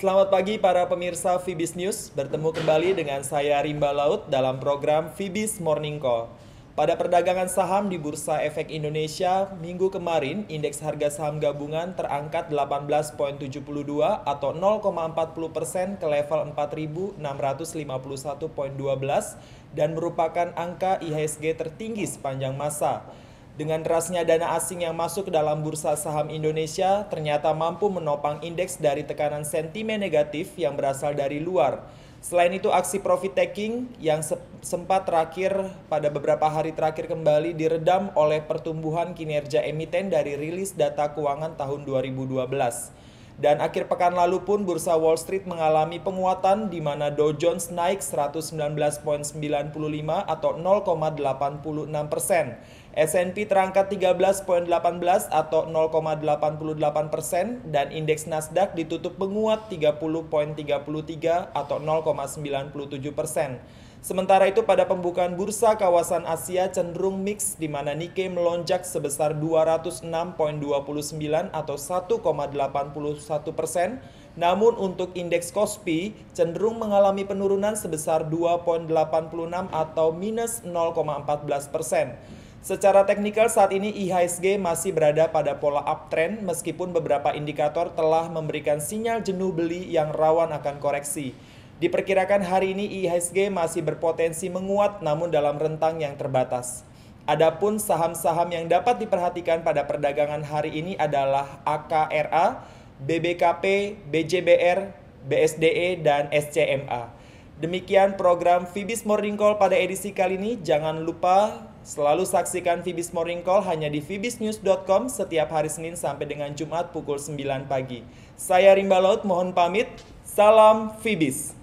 Selamat pagi para pemirsa Vibis News. Bertemu kembali dengan saya Rimba Laut dalam program Vibis Morning Call. Pada perdagangan saham di Bursa Efek Indonesia, minggu kemarin indeks harga saham gabungan terangkat 18.72 atau 0,40 persen ke level 4.651.12 dan merupakan angka IHSG tertinggi sepanjang masa. Dengan derasnya dana asing yang masuk ke dalam bursa saham Indonesia, ternyata mampu menopang indeks dari tekanan sentimen negatif yang berasal dari luar. Selain itu, aksi profit taking yang sempat terakhir pada beberapa hari terakhir kembali diredam oleh pertumbuhan kinerja emiten dari rilis data keuangan tahun 2012. Dan akhir pekan lalu pun bursa Wall Street mengalami penguatan di mana Dow Jones naik 119.95 atau 0,86 persen. S&P terangkat 13.18 atau 0,88 persen dan indeks Nasdaq ditutup penguat 30.33 atau 0,97 persen. Sementara itu pada pembukaan bursa kawasan Asia cenderung mix di mana Nikkei melonjak sebesar 206.29 atau 1,81 persen. Namun untuk indeks Kospi cenderung mengalami penurunan sebesar 2.86 atau minus 0,14 persen. Secara teknikal saat ini IHSG masih berada pada pola uptrend meskipun beberapa indikator telah memberikan sinyal jenuh beli yang rawan akan koreksi. Diperkirakan hari ini IHSG masih berpotensi menguat namun dalam rentang yang terbatas. Adapun saham-saham yang dapat diperhatikan pada perdagangan hari ini adalah AKRA, BBKP, BJBR, BSDE, dan SCMA. Demikian program Vibis Morning Call pada edisi kali ini. Jangan lupa selalu saksikan Vibis Morning Call hanya di vibisnews.com setiap hari Senin sampai dengan Jumat pukul 9 pagi. Saya Rimba Laut, mohon pamit. Salam Vibis.